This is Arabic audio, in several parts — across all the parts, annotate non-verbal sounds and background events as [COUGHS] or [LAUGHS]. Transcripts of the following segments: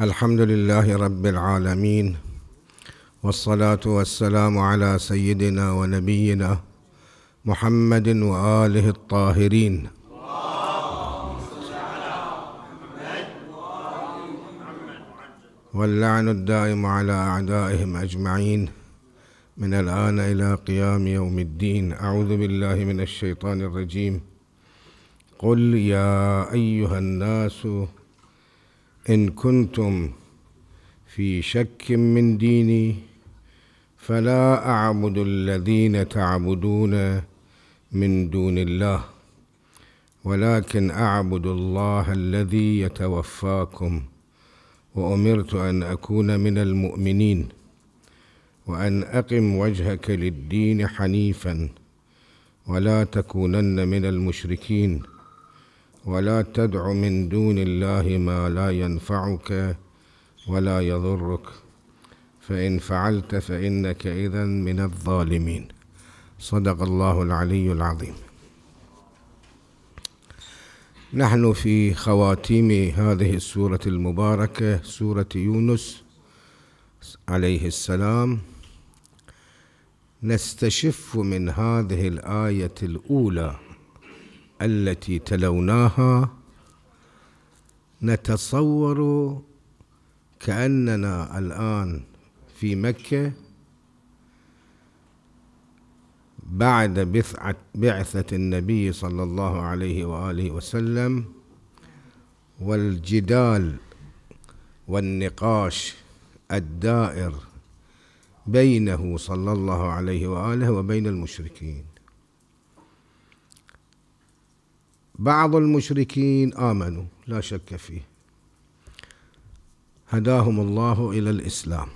الحمد لله رب العالمين والصلاة والسلام على سيدنا ونبينا محمد وآله الطاهرين واللعن الدائم على أعدائهم أجمعين من الآن إلى قيام يوم الدين أعوذ بالله من الشيطان الرجيم قل يا أيها الناس إن كنتم في شك من ديني فلا أعبد الذين تعبدون من دون الله ولكن أعبد الله الذي يتوفاكم وأمرت أن أكون من المؤمنين وأن أقم وجهك للدين حنيفا ولا تكونن من المشركين ولا تدع من دون الله ما لا ينفعك ولا يضرك فإن فعلت فإنك إذا من الظالمين صدق الله العلي العظيم نحن في خواتيم هذه السورة المباركة سورة يونس عليه السلام نستشف من هذه الآية الأولى التي تلوناها نتصور كأننا الآن في مكة بعد بعثة النبي صلى الله عليه وآله وسلم والجدال والنقاش الدائر بينه صلى الله عليه وآله وبين المشركين بعض المشركين آمنوا لا شك فيه هداهم الله إلى الإسلام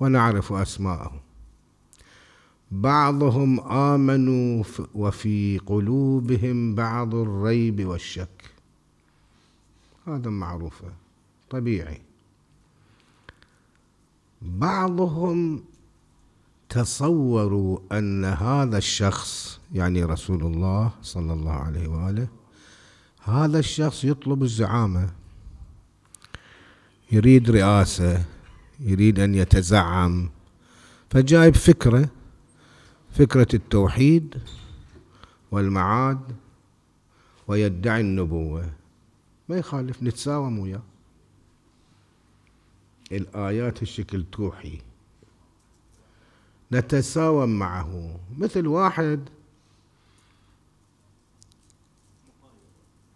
ونعرف أسماءهم بعضهم آمنوا وفي قلوبهم بعض الريب والشك هذا معروف طبيعي بعضهم تصوروا أن هذا الشخص يعني رسول الله صلى الله عليه وآله هذا الشخص يطلب الزعامة يريد رئاسة يريد أن يتزعم فجايب فكرة فكرة التوحيد والمعاد ويدعي النبوة ما يخالف نتساوم وياه الآيات الشكل توحي نتساوم معه مثل واحد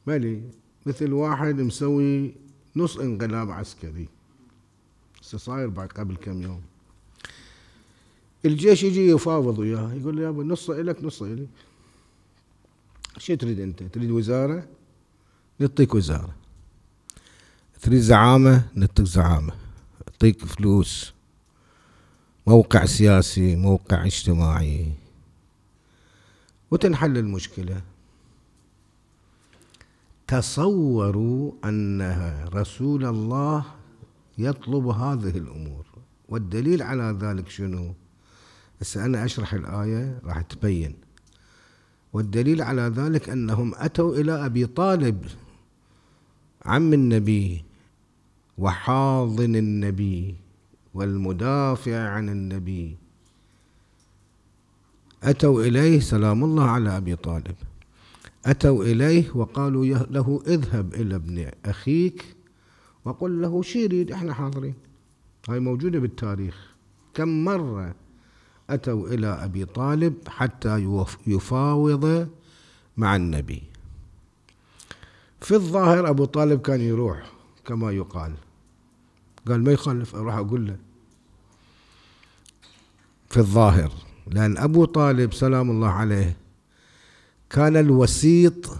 مالي مثل واحد مسوي نص انقلاب عسكري هسه صاير بعد قبل كم يوم الجيش يجي يفاوض وياه يقول له يابا نص الك نص الي شو تريد انت تريد وزاره نعطيك وزاره تريد زعامه نعطيك زعامه نعطيك فلوس موقع سياسي موقع اجتماعي وتنحل المشكلة تصوروا أن رسول الله يطلب هذه الأمور والدليل على ذلك شنو بس أنا أشرح الآية راح تبين والدليل على ذلك أنهم أتوا إلى أبي طالب عم النبي وحاضن النبي والمدافع عن النبي أتوا إليه سلام الله على أبي طالب أتوا إليه وقالوا له اذهب إلى ابن أخيك وقل له شيريد احنا حاضرين هاي موجودة بالتاريخ كم مرة أتوا إلى أبي طالب حتى يفاوض مع النبي في الظاهر أبو طالب كان يروح كما يقال قال ما يخالف أروح أقول له في الظاهر لأن أبو طالب سلام الله عليه كان الوسيط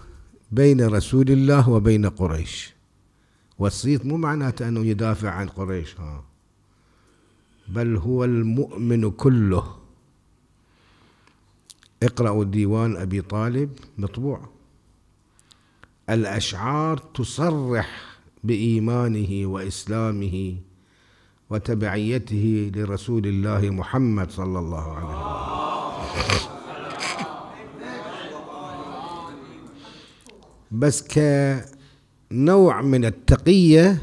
بين رسول الله وبين قريش وسيط مو معناته أنه يدافع عن قريش ها بل هو المؤمن كله اقرأوا ديوان أبي طالب مطبوع الأشعار تصرح بايمانه واسلامه وتبعيته لرسول الله محمد صلى الله عليه وسلم بس كنوع من التقية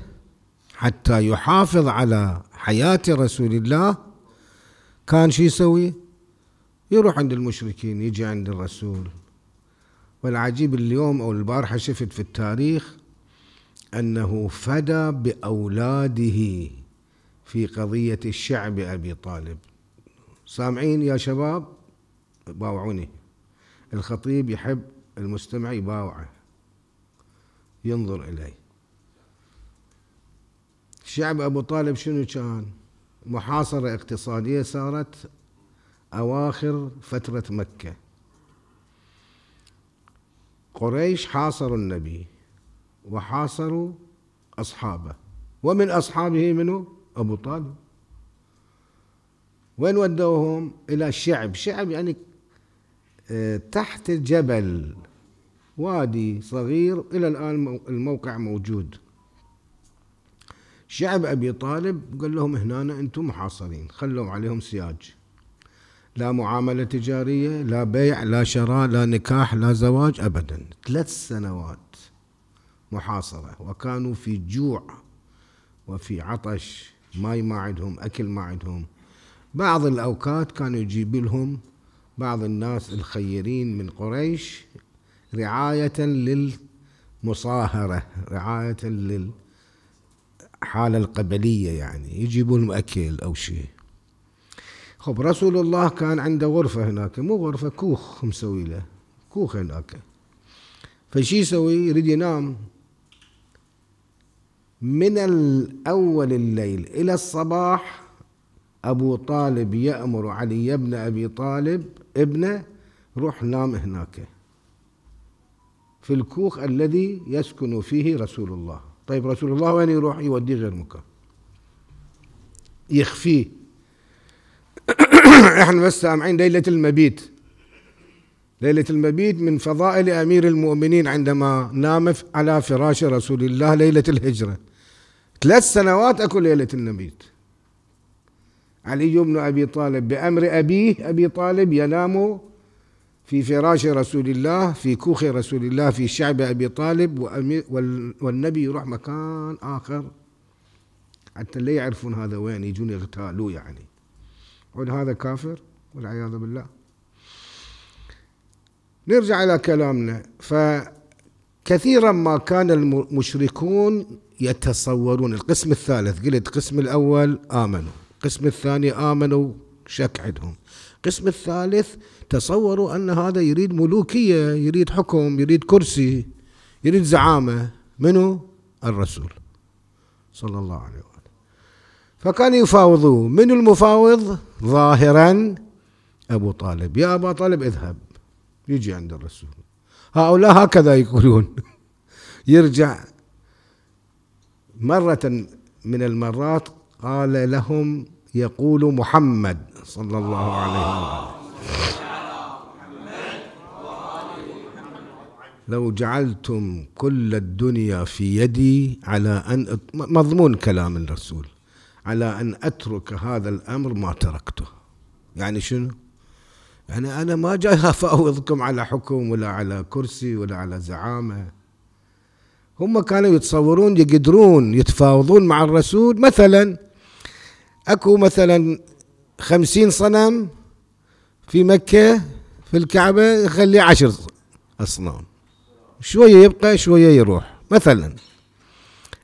حتى يحافظ على حياة رسول الله كان شو يسوي يروح عند المشركين يجي عند الرسول والعجيب اليوم أو البارحة شفت في التاريخ أنه فدى بأولاده في قضية الشعب أبي طالب سامعين يا شباب باوعوني الخطيب يحب المستمع يباوعه ينظر إليه شعب أبو طالب شنو كان محاصرة اقتصادية صارت أواخر فترة مكة قريش حاصروا النبي وحاصروا أصحابه ومن أصحابه منه أبو طالب وين ودوهم إلى شعب شعب يعني آه، تحت الجبل وادي صغير إلى الآن الموقع موجود شعب أبي طالب قال لهم هنا أنتم محاصرين خلوا عليهم سياج لا معاملة تجارية لا بيع لا شراء لا نكاح لا زواج أبدا ثلاث سنوات محاصرة وكانوا في جوع وفي عطش ماي ما عندهم أكل ما عندهم بعض الأوقات كانوا يجيب لهم بعض الناس الخيرين من قريش رعاية للمصاهرة رعاية للحالة القبلية يعني يجيبوا لهم أكل أو شيء خب رسول الله كان عنده غرفة هناك مو غرفة كوخ مسوي له كوخ هناك فشي يسوي يريد ينام من الأول الليل إلى الصباح أبو طالب يأمر علي بن أبي طالب ابنه روح نام هناك في الكوخ الذي يسكن فيه رسول الله طيب رسول الله وين يروح يوديه غير مكان يخفيه [COUGHS] احنا بس سامعين ليلة المبيت ليلة المبيت من فضائل أمير المؤمنين عندما نام على فراش رسول الله ليلة الهجرة ثلاث سنوات أكل ليلة النبيت علي بن أبي طالب بأمر أبيه أبي طالب ينام في فراش رسول الله في كوخ رسول الله في شعب أبي طالب والنبي يروح مكان آخر حتى لا يعرفون هذا وين يجون يغتالوه يعني قل هذا كافر والعياذ بالله نرجع إلى كلامنا فكثيرا ما كان المشركون يتصورون القسم الثالث قلت قسم الأول آمنوا القسم الثاني آمنوا شك عندهم القسم الثالث تصوروا أن هذا يريد ملوكية يريد حكم يريد كرسي يريد زعامة منو الرسول صلى الله عليه وسلم فكان يفاوضوه من المفاوض ظاهرا أبو طالب يا أبا طالب اذهب يجي عند الرسول هؤلاء هكذا يقولون [LAUGHS] يرجع مرة من المرات قال لهم يقول محمد صلى الله عليه وسلم لو جعلتم كل الدنيا في يدي على أن مضمون كلام الرسول على أن أترك هذا الأمر ما تركته يعني شنو يعني أنا ما جاي أفاوضكم على حكم ولا على كرسي ولا على زعامة هم كانوا يتصورون يقدرون يتفاوضون مع الرسول مثلا اكو مثلا خمسين صنم في مكة في الكعبة يخلي عشر أصنام شوية يبقى شوية يروح مثلا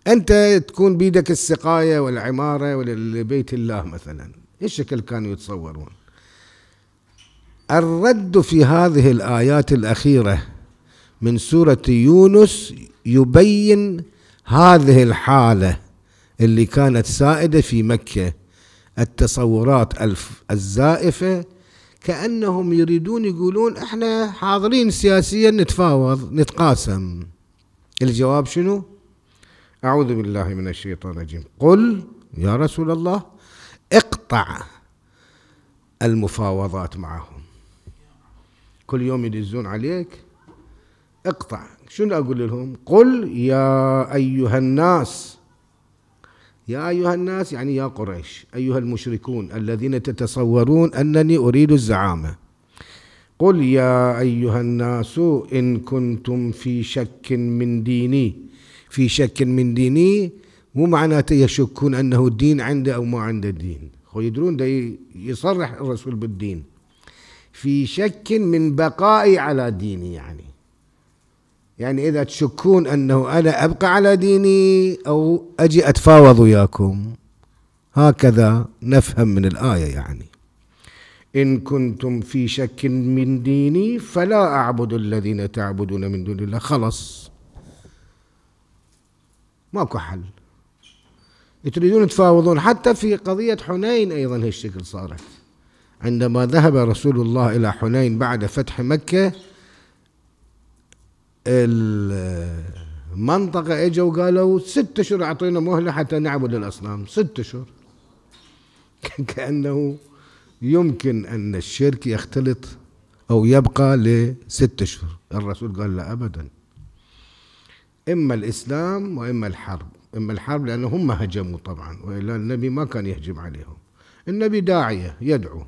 أنت تكون بيدك السقاية والعمارة ولبيت الله مثلا الشكل كانوا يتصورون الرد في هذه الآيات الأخيرة من سورة يونس يبين هذه الحالة اللي كانت سائدة في مكة التصورات الزائفة كأنهم يريدون يقولون احنا حاضرين سياسيا نتفاوض نتقاسم الجواب شنو أعوذ بالله من الشيطان الرجيم قل يا رسول الله اقطع المفاوضات معهم كل يوم يدزون عليك اقطع شنو أقول لهم قل يا أيها الناس يا أيها الناس يعني يا قريش أيها المشركون الذين تتصورون أنني أريد الزعامة قل يا أيها الناس إن كنتم في شك من ديني في شك من ديني مو معناته يشكون أنه الدين عنده أو ما عنده دين يدرون ده يصرح الرسول بالدين في شك من بقائي على ديني يعني يعني إذا تشكون أنه أنا أبقى على ديني أو أجي أتفاوض وياكم هكذا نفهم من الآية يعني إن كنتم في شك من ديني فلا أعبد الذين تعبدون من دون الله خلص ماكو حل تريدون تفاوضون حتى في قضية حنين أيضا هالشكل صارت عندما ذهب رسول الله إلى حنين بعد فتح مكة المنطقة اجوا قالوا ست اشهر اعطينا مهلة حتى نعبد الاصنام ست اشهر [LAUGHS] كأنه يمكن أن الشرك يختلط أو يبقى لست أشهر الرسول قال لا أبدا إما الإسلام وإما الحرب إما الحرب لأنهم هجموا طبعا وإلا النبي ما كان يهجم عليهم النبي داعية يدعو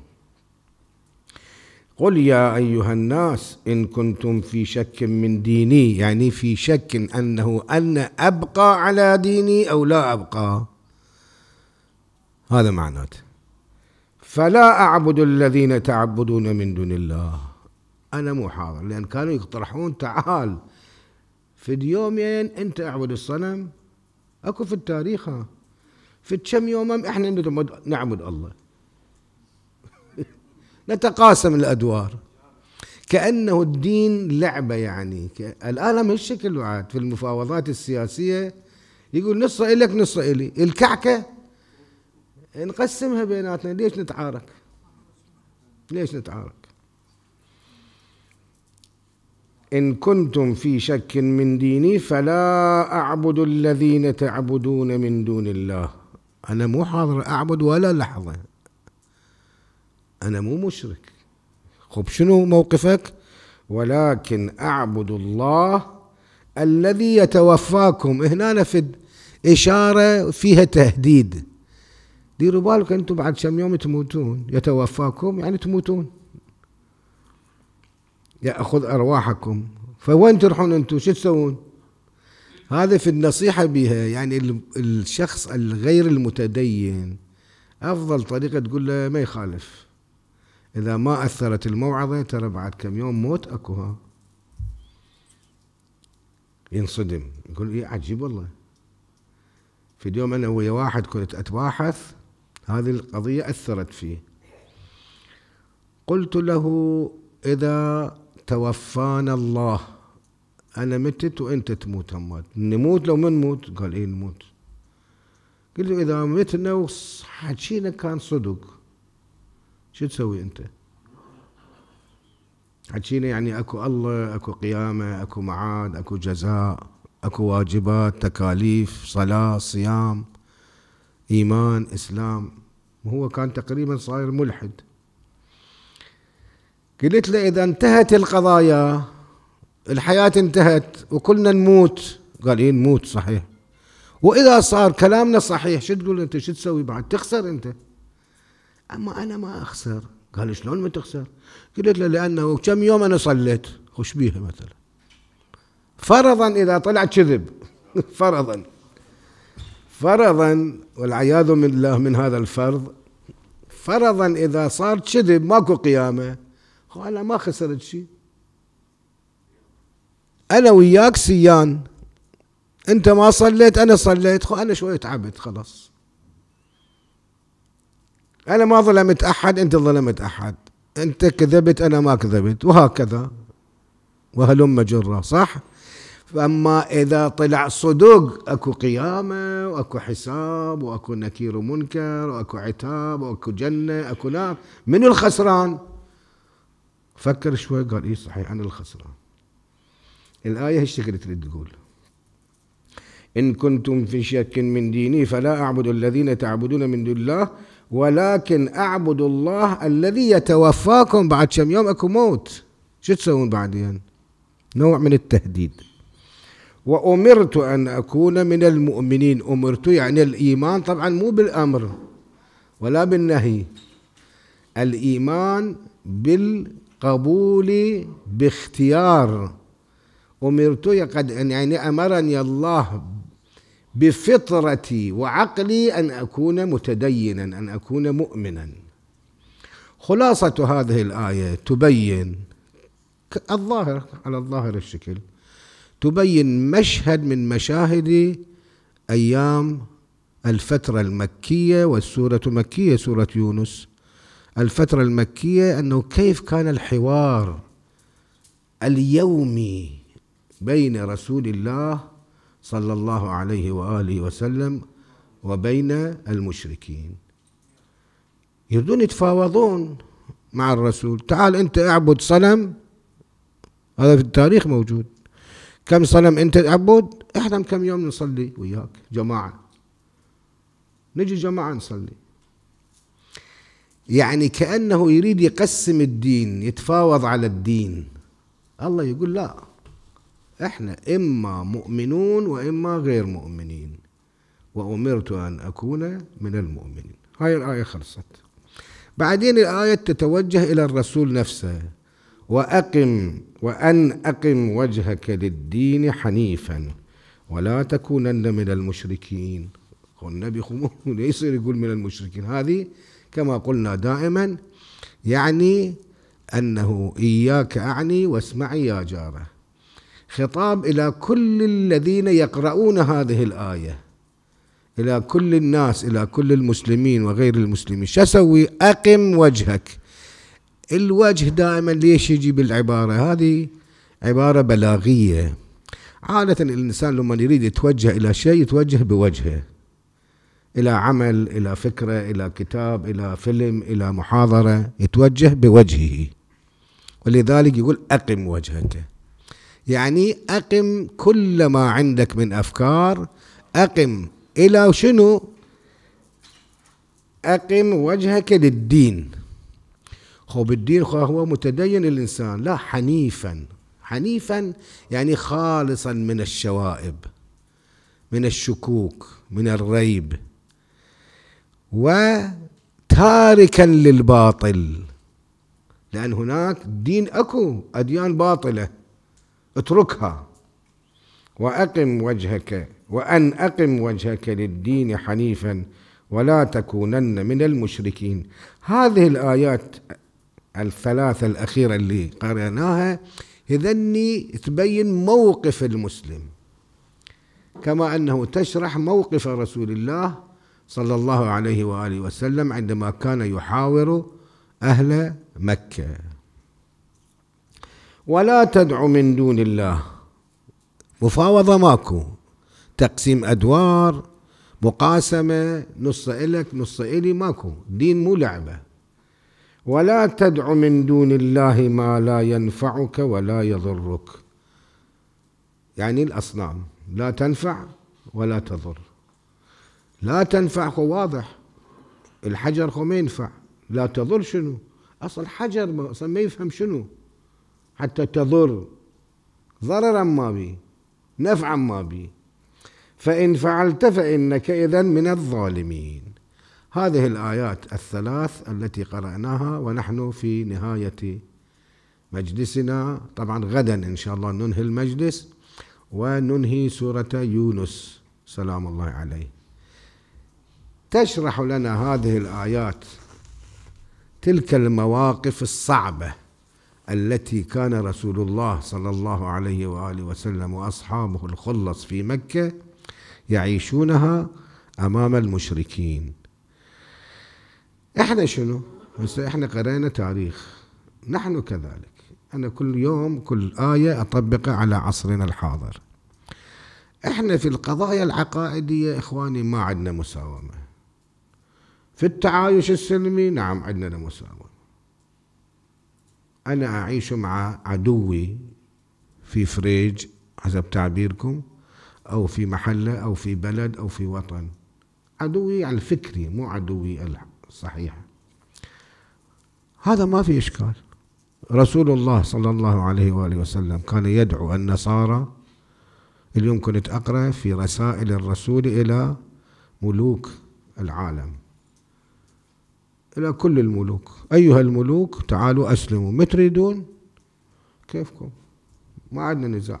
قل يا أيها الناس إن كنتم في شك من ديني يعني في شك أنه أن أبقى على ديني أو لا أبقى هذا معناته فلا أعبد الذين تعبدون من دون الله أنا مو حاضر لأن كانوا يقترحون تعال في يومين أنت أعبد الصنم أكو في التاريخ في كم يوم احنا نعبد الله نتقاسم الأدوار كأنه الدين لعبة يعني الآن ما هالشكل وعاد في المفاوضات السياسية يقول نص إلك نص إلي الكعكة نقسمها بيناتنا ليش نتعارك ليش نتعارك إن كنتم في شك من ديني فلا أعبد الذين تعبدون من دون الله أنا مو حاضر أعبد ولا لحظة أنا مو مشرك خب شنو موقفك ولكن أعبد الله الذي يتوفاكم هنا في إشارة فيها تهديد ديروا بالك أنتم بعد كم يوم تموتون يتوفاكم يعني تموتون يأخذ أرواحكم فوين تروحون أنتم شو تسوون هذا في النصيحة بها يعني الشخص الغير المتدين أفضل طريقة تقول له ما يخالف إذا ما أثرت الموعظة ترى بعد كم يوم موت أكو ها ينصدم يقول إيه عجيب والله في اليوم أنا ويا واحد كنت أتباحث هذه القضية أثرت فيه قلت له إذا توفانا الله أنا متت وأنت تموت همات نموت لو ما نموت قال إيه نموت قلت له إذا متنا وحكينا كان صدق شو تسوي انت حكينا يعني اكو الله اكو قيامه اكو معاد اكو جزاء اكو واجبات تكاليف صلاه صيام ايمان اسلام وهو كان تقريبا صاير ملحد قلت له اذا انتهت القضايا الحياه انتهت وكلنا نموت قال إيه نموت صحيح واذا صار كلامنا صحيح شو تقول انت شو تسوي بعد تخسر انت اما انا ما اخسر قال شلون ما تخسر قلت له لانه كم يوم انا صليت وش بيها مثلا فرضا اذا طلع كذب [LAUGHS] فرضا فرضا والعياذ بالله من, من هذا الفرض فرضا اذا صار كذب ماكو قيامه هو انا ما خسرت شيء انا وياك سيان انت ما صليت انا صليت خو انا شويه تعبت خلاص أنا ما ظلمت أحد أنت ظلمت أحد أنت كذبت أنا ما كذبت وهكذا وهلم جرة صح فأما إذا طلع صدق أكو قيامة وأكو حساب وأكو نكير ومنكر وأكو عتاب وأكو جنة أكو نار من الخسران فكر شوي قال اي صحيح أنا الخسران الآية هالشكل تريد تقول إن كنتم في شك من ديني فلا أعبد الذين تعبدون من دون الله ولكن اعبدوا الله الذي يتوفاكم بعد كم يوم أكو موت شو تسوون بعدين نوع من التهديد وأمرت أن أكون من المؤمنين أمرت يعني الإيمان طبعا مو بالأمر ولا بالنهي الإيمان بالقبول باختيار أمرت قد يعني أمرني الله بفطرتي وعقلي ان اكون متدينا ان اكون مؤمنا خلاصه هذه الايه تبين الظاهر على الظاهر الشكل تبين مشهد من مشاهد ايام الفتره المكيه والسوره مكيه سوره يونس الفتره المكيه انه كيف كان الحوار اليومي بين رسول الله صلى الله عليه وآله وسلم وبين المشركين يردون يتفاوضون مع الرسول تعال أنت أعبد صنم هذا في التاريخ موجود كم صنم أنت تعبد احنا كم يوم نصلي وياك جماعة نجي جماعة نصلي يعني كأنه يريد يقسم الدين يتفاوض على الدين الله يقول لا احنا اما مؤمنون واما غير مؤمنين وامرت ان اكون من المؤمنين هاي الايه خلصت بعدين الايه تتوجه الى الرسول نفسه واقم وان اقم وجهك للدين حنيفا ولا تكونن من المشركين والنبي لا يصير يقول من المشركين هذه كما قلنا دائما يعني أنه إياك أعني واسمعي يا جاره خطاب إلى كل الذين يقرؤون هذه الآية إلى كل الناس إلى كل المسلمين وغير المسلمين شو أسوي أقم وجهك الوجه دائما ليش يجي بالعبارة هذه عبارة بلاغية عادة الإنسان لما يريد يتوجه إلى شيء يتوجه بوجهه إلى عمل إلى فكرة إلى كتاب إلى فيلم إلى محاضرة يتوجه بوجهه ولذلك يقول أقم وجهك يعني أقم كل ما عندك من أفكار أقم إلى شنو أقم وجهك للدين خو بالدين هو متدين الإنسان لا حنيفا حنيفا يعني خالصا من الشوائب من الشكوك من الريب وتاركا للباطل لأن هناك دين أكو أديان باطلة اتركها وأقم وجهك وأن أقم وجهك للدين حنيفا ولا تكونن من المشركين هذه الآيات الثلاثة الأخيرة اللي قرأناها هذني تبين موقف المسلم كما أنه تشرح موقف رسول الله صلى الله عليه وآله وسلم عندما كان يحاور أهل مكة ولا تدع من دون الله مفاوضة ماكو تقسيم أدوار مقاسمة نص إلك نص إلي ماكو دين مو لعبة ولا تدع من دون الله ما لا ينفعك ولا يضرك يعني الأصنام لا تنفع ولا تضر لا تنفع واضح الحجر ما ينفع لا تضر شنو اصل حجر ما يفهم شنو حتى تضر ضررا ما بي نفعا ما بي فإن فعلت فإنك إذا من الظالمين هذه الآيات الثلاث التي قرأناها ونحن في نهاية مجلسنا طبعا غدا إن شاء الله ننهي المجلس وننهي سورة يونس سلام الله عليه تشرح لنا هذه الآيات تلك المواقف الصعبة التي كان رسول الله صلى الله عليه واله وسلم واصحابه الخلص في مكه يعيشونها امام المشركين احنا شنو هسه احنا قرينا تاريخ نحن كذلك انا كل يوم كل ايه اطبقها على عصرنا الحاضر احنا في القضايا العقائديه اخواني ما عندنا مساومه في التعايش السلمي نعم عندنا مساومه أنا أعيش مع عدوي في فريج حسب تعبيركم أو في محلة أو في بلد أو في وطن عدوي الفكري مو عدوي الصحيح هذا ما في إشكال رسول الله صلى الله عليه وآله وسلم كان يدعو النصارى اليوم كنت أقرأ في رسائل الرسول إلى ملوك العالم إلى كل الملوك أيها الملوك تعالوا أسلموا ما تريدون كيفكم ما عندنا نزاع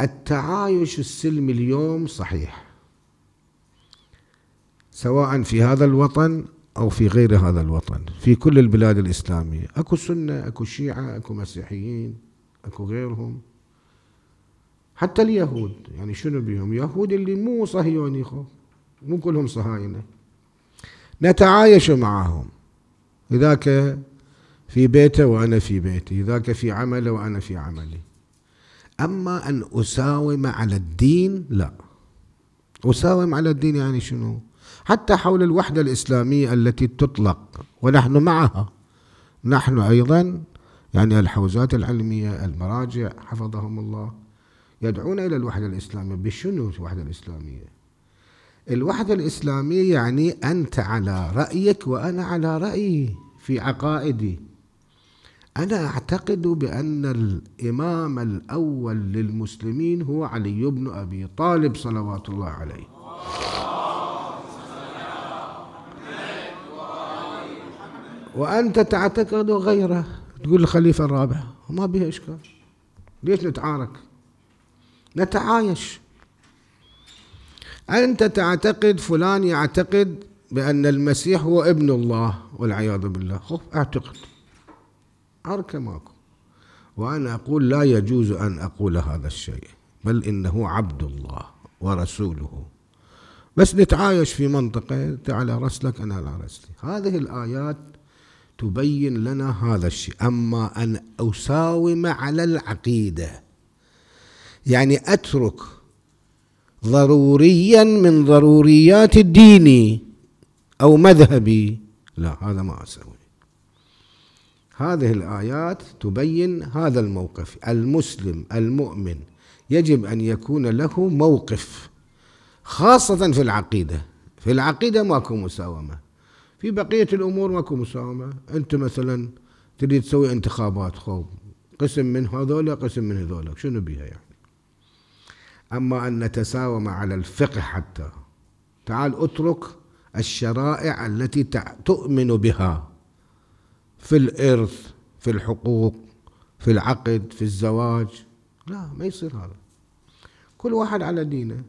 التعايش السلمي اليوم صحيح سواء في هذا الوطن أو في غير هذا الوطن في كل البلاد الإسلامية أكو سنة أكو شيعة أكو مسيحيين أكو غيرهم حتى اليهود يعني شنو بيهم يهود اللي مو صهيوني خو مو كلهم صهاينه نتعايش معهم ذاك في بيته وأنا في بيتي ذاك في عمله وأنا في عملي أما أن أساوم على الدين لا أساوم على الدين يعني شنو حتى حول الوحدة الإسلامية التي تطلق ونحن معها نحن أيضا يعني الحوزات العلمية المراجع حفظهم الله يدعون إلى الوحدة الإسلامية بشنو الوحدة الإسلامية الوحدة الإسلامية يعني أنت على رأيك وأنا على رأيي في عقائدي أنا أعتقد بأن الإمام الأول للمسلمين هو علي بن أبي طالب صلوات الله عليه وأنت تعتقد غيره تقول الخليفة الرابع ما بها إشكال ليش نتعارك نتعايش أنت تعتقد فلان يعتقد بأن المسيح هو ابن الله والعياذ بالله خف اعتقد عركة ماكو وأنا أقول لا يجوز أن أقول هذا الشيء بل إنه عبد الله ورسوله بس نتعايش في منطقة أنت على رسلك أنا على رسلي هذه الآيات تبين لنا هذا الشيء أما أن أساوم على العقيدة يعني أترك ضروريا من ضروريات الدين أو مذهبي لا هذا ما أسوي هذه الآيات تبين هذا الموقف المسلم المؤمن يجب أن يكون له موقف خاصة في العقيدة في العقيدة ماكو مساومة في بقية الأمور ماكو مساومة أنت مثلا تريد تسوي انتخابات خوب قسم من هذولا قسم من هذولا شنو بيها يعني أما أن نتساوم على الفقه حتى تعال اترك الشرائع التي تؤمن بها في الإرث في الحقوق في العقد في الزواج لا ما يصير هذا كل واحد على دينه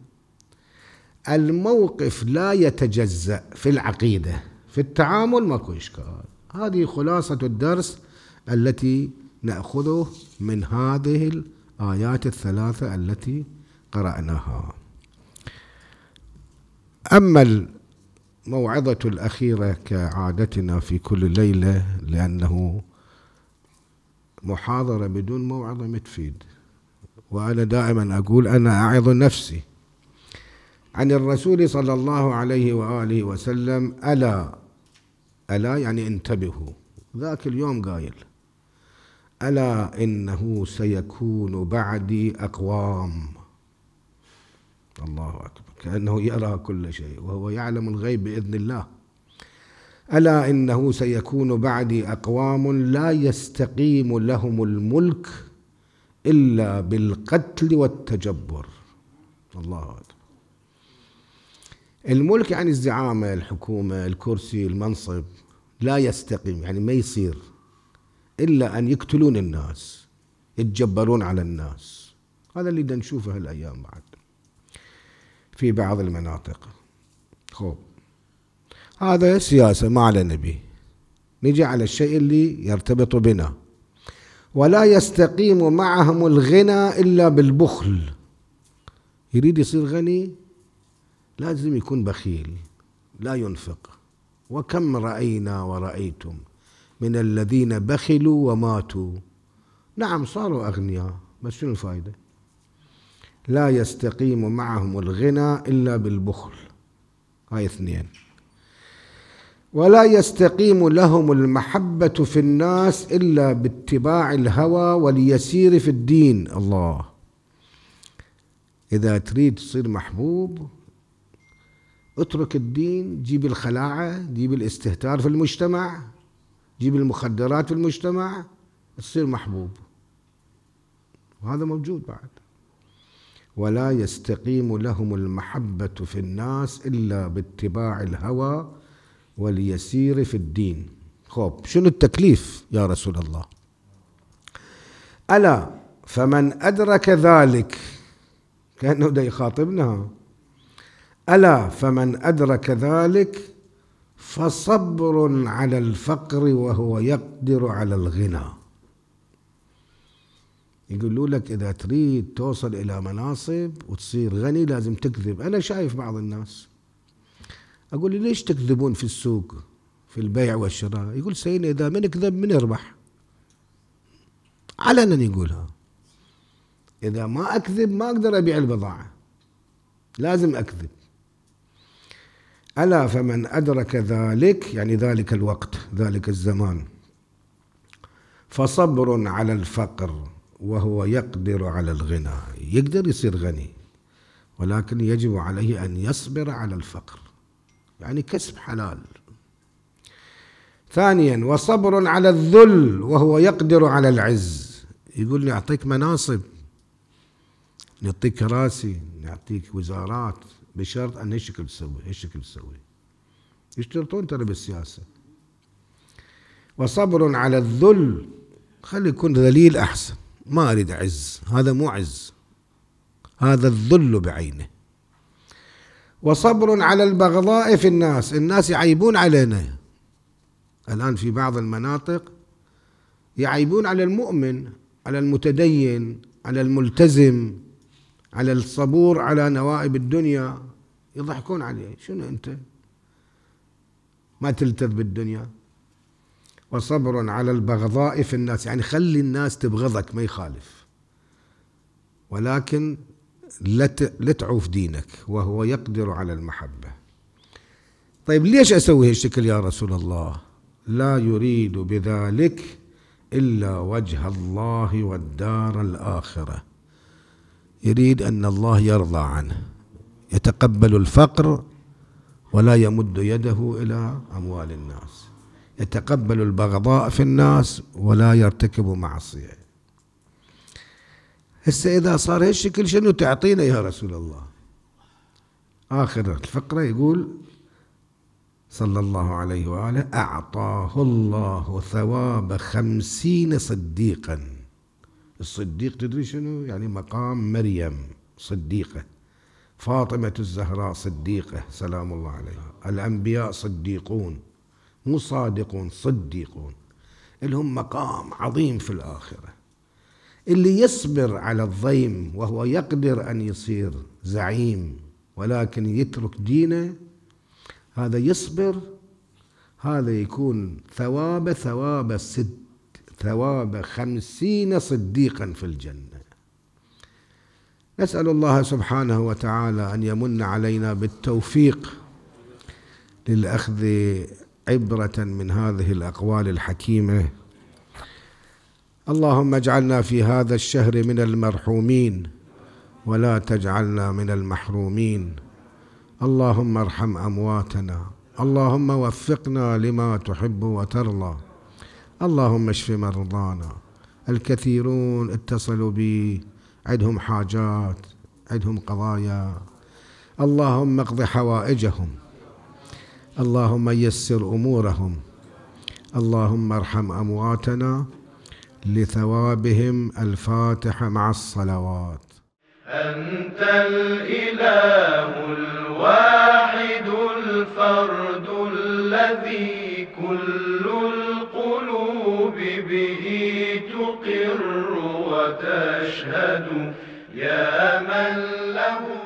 الموقف لا يتجزأ في العقيدة في التعامل ماكو إشكال هذه خلاصة الدرس التي نأخذه من هذه الآيات الثلاثة التي قرأناها أما الموعظة الأخيرة كعادتنا في كل ليلة لأنه محاضرة بدون موعظة ما تفيد وأنا دائما أقول أنا أعظ نفسي عن الرسول صلى الله عليه وآله وسلم ألا ألا يعني انتبهوا ذاك اليوم قايل ألا إنه سيكون بعدي أقوام الله أكبر كأنه يرى كل شيء وهو يعلم الغيب بإذن الله ألا إنه سيكون بعدي أقوام لا يستقيم لهم الملك إلا بالقتل والتجبر الله أكبر الملك يعني الزعامة الحكومة الكرسي المنصب لا يستقيم يعني ما يصير إلا أن يقتلون الناس يتجبرون على الناس هذا اللي نشوفه هالأيام بعد في بعض المناطق خوب هذا سياسة ما علينا به نجي على الشيء اللي يرتبط بنا ولا يستقيم معهم الغنى إلا بالبخل يريد يصير غني لازم يكون بخيل لا ينفق وكم رأينا ورأيتم من الذين بخلوا وماتوا نعم صاروا أغنياء بس شنو الفائدة لا يستقيم معهم الغنى إلا بالبخل هاي اثنين ولا يستقيم لهم المحبة في الناس إلا باتباع الهوى واليسير في الدين الله إذا تريد تصير محبوب اترك الدين جيب الخلاعة جيب الاستهتار في المجتمع جيب المخدرات في المجتمع تصير محبوب وهذا موجود بعد ولا يستقيم لهم المحبة في الناس إلا باتباع الهوى واليسير في الدين خب شنو التكليف يا رسول الله ألا فمن أدرك ذلك كأنه ده يخاطبنا ألا فمن أدرك ذلك فصبر على الفقر وهو يقدر على الغنى يقولوا لك إذا تريد توصل إلى مناصب وتصير غني لازم تكذب أنا شايف بعض الناس أقول لي ليش تكذبون في السوق في البيع والشراء يقول سيدنا إذا من كذب من يربح علنا يقولها إذا ما أكذب ما أقدر أبيع البضاعة لازم أكذب ألا فمن أدرك ذلك يعني ذلك الوقت ذلك الزمان فصبر على الفقر وهو يقدر على الغنى يقدر يصير غني ولكن يجب عليه أن يصبر على الفقر يعني كسب حلال ثانيا وصبر على الذل وهو يقدر على العز يقول نعطيك مناصب نعطيك كراسي نعطيك وزارات بشرط أن شكل تسوي شكل تسوي يشترطون ترى بالسياسة وصبر على الذل خلي يكون ذليل أحسن ما أريد عز هذا مو عز هذا الذل بعينه وصبر على البغضاء في الناس الناس يعيبون علينا الآن في بعض المناطق يعيبون على المؤمن على المتدين على الملتزم على الصبور على نوائب الدنيا يضحكون عليه شنو أنت ما تلتذ بالدنيا وصبر على البغضاء في الناس يعني خلي الناس تبغضك ما يخالف ولكن لا تعوف دينك وهو يقدر على المحبة طيب ليش أسوي هالشكل يا رسول الله لا يريد بذلك إلا وجه الله والدار الآخرة يريد أن الله يرضى عنه يتقبل الفقر ولا يمد يده إلى أموال الناس يتقبل البغضاء في الناس ولا يرتكب معصية هسه إذا صار هالشكل شنو تعطينا يا رسول الله آخر الفقرة يقول صلى الله عليه وآله أعطاه الله ثواب خمسين صديقا الصديق تدري شنو يعني مقام مريم صديقة فاطمة الزهراء صديقة سلام الله عليها الأنبياء صديقون مو صادقون صديقون لهم مقام عظيم في الآخرة اللي يصبر على الضيم وهو يقدر أن يصير زعيم ولكن يترك دينه هذا يصبر هذا يكون ثواب ثواب ست ثواب خمسين صديقا في الجنة نسأل الله سبحانه وتعالى أن يمن علينا بالتوفيق للأخذ عبرة من هذه الأقوال الحكيمة اللهم اجعلنا في هذا الشهر من المرحومين ولا تجعلنا من المحرومين اللهم ارحم أمواتنا اللهم وفقنا لما تحب وترضى اللهم اشف مرضانا الكثيرون اتصلوا بي عندهم حاجات عندهم قضايا اللهم اقض حوائجهم اللهم يسر امورهم اللهم ارحم امواتنا لثوابهم الفاتحه مع الصلوات انت الاله الواحد الفرد الذي كل القلوب به تقر وتشهد يا من له